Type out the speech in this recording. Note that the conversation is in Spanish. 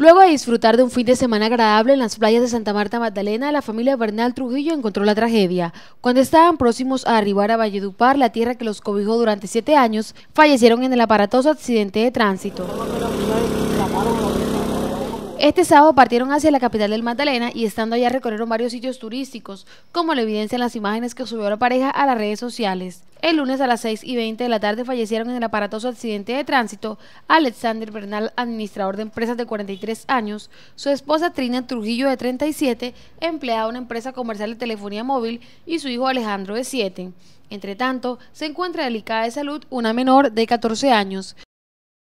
Luego de disfrutar de un fin de semana agradable en las playas de Santa Marta Magdalena, la familia Bernal Trujillo encontró la tragedia. Cuando estaban próximos a arribar a Valledupar, la tierra que los cobijó durante siete años, fallecieron en el aparatoso accidente de tránsito. Este sábado partieron hacia la capital del Magdalena y estando allá recorrieron varios sitios turísticos, como lo evidencian las imágenes que subió la pareja a las redes sociales. El lunes a las 6 y 20 de la tarde fallecieron en el aparatoso accidente de tránsito Alexander Bernal, administrador de empresas de 43 años, su esposa Trina Trujillo de 37, empleada de una empresa comercial de telefonía móvil, y su hijo Alejandro de 7. Entre tanto, se encuentra delicada de salud una menor de 14 años.